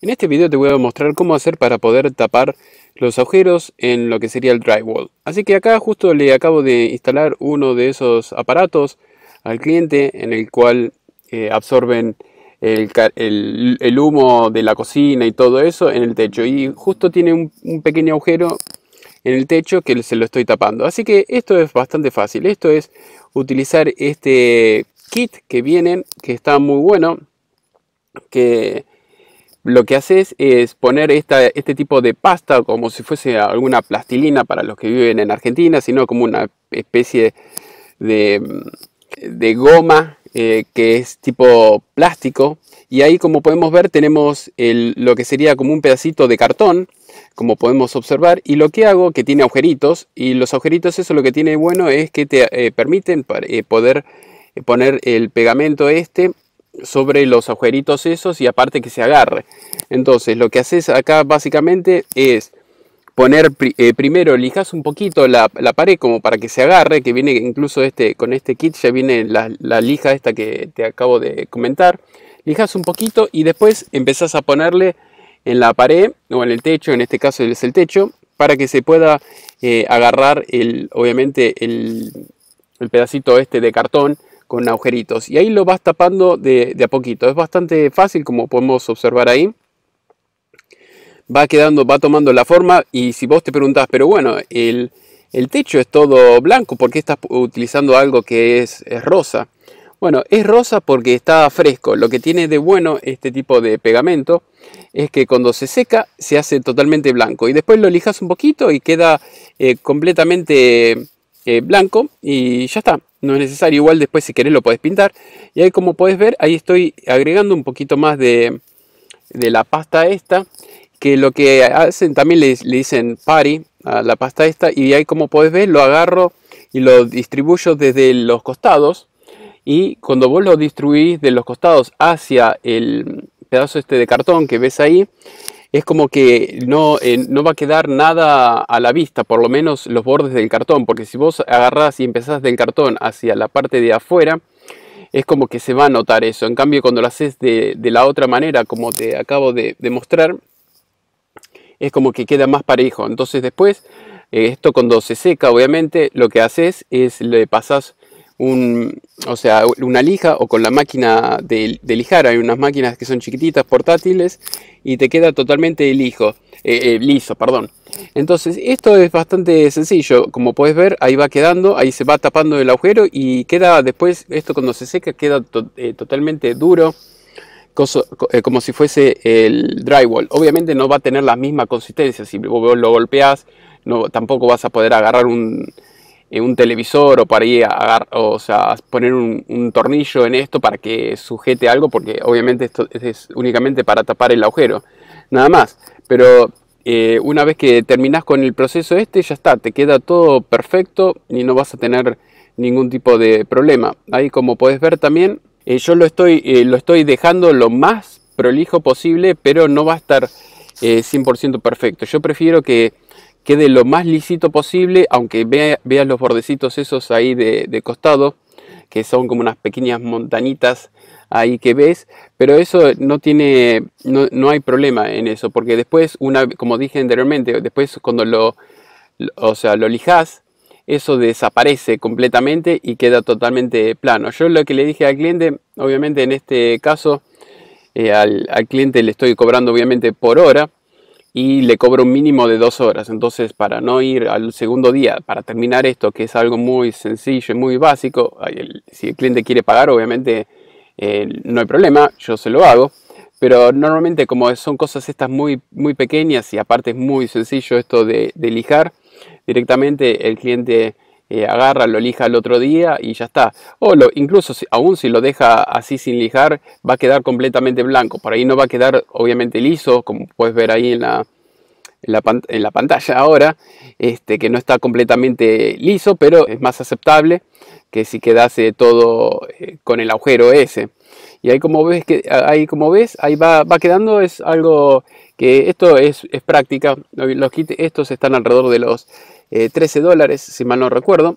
En este video te voy a mostrar cómo hacer para poder tapar los agujeros en lo que sería el drywall. Así que acá justo le acabo de instalar uno de esos aparatos al cliente en el cual eh, absorben el, humo de la cocina y todo eso en el techo. Y justo tiene un, pequeño agujero en el techo que se lo estoy tapando. Así que esto es bastante fácil. Esto es utilizar este kit que vienen, que está muy bueno, que lo que haces es poner este tipo de pasta como si fuese alguna plastilina para los que viven en Argentina, sino como una especie de, mm, goma eh, que es tipo plástico. Y ahí como podemos ver tenemos lo que sería como un pedacito de cartón, como podemos observar. Y lo que hago, que tiene agujeritos, y los agujeritos eso lo que tiene bueno es que te eh, permiten eh, poder poner el pegamento este sobre los agujeritos esos y aparte que se agarre. Entonces lo que haces acá básicamente es poner eh, primero lijas un poquito la, pared como para que se agarre, que viene incluso este, con este kit ya viene la, lija esta que te acabo de comentar. Lijas un poquito y después empezás a ponerle en la pared o en el techo, en este caso es el techo, para que se pueda eh, agarrar el, obviamente el, el pedacito este de cartón con agujeritos y ahí lo vas tapando de, a poquito. Es bastante fácil como podemos observar ahí. Va quedando, va tomando la forma y si vos te preguntás, pero bueno, el, el techo es todo blanco, porque estás utilizando algo que es, rosa? Bueno, es rosa porque está fresco. Lo que tiene de bueno este tipo de pegamento es que cuando se seca se hace totalmente blanco y después lo lijas un poquito y queda eh, completamente eh, blanco y ya está no es necesario. Igual después si querés lo podés pintar. Y ahí como podés ver, ahí estoy agregando un poquito más de, de la pasta esta. Que lo que hacen también le, dicen pari a la pasta esta. Y ahí como podés ver, lo agarro y lo distribuyo desde los costados. Y cuando vos lo distribuís de los costados hacia el pedazo este de cartón que ves ahí, es como que no, eh, no va a quedar nada a la vista, por lo menos los bordes del cartón, porque si vos agarrás y empezás del cartón hacia la parte de afuera, es como que se va a notar eso. En cambio, cuando lo haces de, de la otra manera, como te acabo de, mostrar, es como que queda más parejo. Entonces después, eh, esto cuando se seca, obviamente, lo que haces es le pasás un, o sea, una lija o con la máquina de, lijar. Hay unas máquinas que son chiquititas, portátiles, y te queda totalmente eh, eh, liso. Perdón. Entonces, esto es bastante sencillo. Como puedes ver, ahí va quedando, ahí se va tapando el agujero y queda después, esto cuando se seca, queda eh, totalmente duro. como si fuese el drywall. Obviamente no va a tener la misma consistencia. Si vos lo golpeas no, tampoco vas a poder agarrar un, eh, un televisor o para ir a, o sea, poner un, tornillo en esto para que sujete algo, porque obviamente esto es, únicamente para tapar el agujero, nada más. Pero eh, una vez que terminas con el proceso este, ya está, te queda todo perfecto y no vas a tener ningún tipo de problema. Ahí como podés ver también, eh, yo lo estoy, lo estoy dejando lo más prolijo posible, pero no va a estar 100% perfecto. Yo prefiero que quede lo más lícito posible, aunque veas los bordecitos esos ahí de, costado, que son como unas pequeñas montañitas ahí que ves, pero eso no tiene, no, hay problema en eso, porque después, una, como dije anteriormente, después cuando lo, o sea, lo lijas, eso desaparece completamente y queda totalmente plano. Yo lo que le dije al cliente, obviamente en este caso, eh, al, al cliente le estoy cobrando obviamente por hora, y le cobro un mínimo de dos horas. Entonces, para no ir al segundo día, para terminar esto, que es algo muy sencillo y muy básico, si el cliente quiere pagar, obviamente eh, no hay problema, yo se lo hago. Pero normalmente como son cosas estas muy, muy pequeñas y aparte es muy sencillo esto de, lijar, directamente el cliente eh, agarra, lo lija el otro día y ya está. O incluso aún si lo deja así sin lijar, va a quedar completamente blanco. Por ahí no va a quedar obviamente liso, como puedes ver ahí en la, en la, pantalla ahora, este, que no está completamente liso, pero es más aceptable que si quedase todo eh, con el agujero ese. Y ahí como ves, que, ahí, como ves ahí va, va quedando, es algo que esto es, es práctica. Los kits estos están alrededor de los 13 eh, dólares, si mal no recuerdo.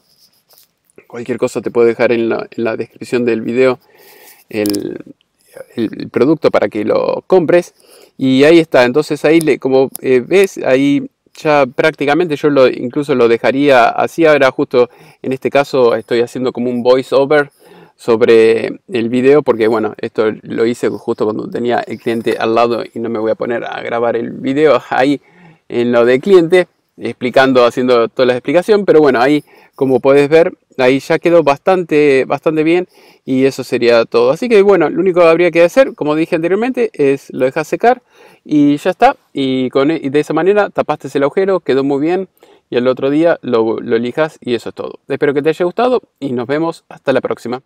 Cualquier cosa te puedo dejar en la, descripción del video el, el producto para que lo compres. Y ahí está, entonces ahí le, como eh, ves, ahí ya prácticamente yo lo, incluso lo dejaría así. Ahora justo en este caso estoy haciendo como un over sobre el video porque bueno, esto lo hice justo cuando tenía el cliente al lado y no me voy a poner a grabar el video ahí en lo de cliente explicando, haciendo toda la explicación, pero bueno, ahí como puedes ver ahí ya quedó bastante, bastante bien y eso sería todo. Así que bueno, lo único que habría que hacer, como dije anteriormente, es lo dejas secar y ya está. Y, con, e, de esa manera tapaste el agujero, quedó muy bien y el otro día lo, lo lijas y eso es todo. Espero que te haya gustado y nos vemos hasta la próxima.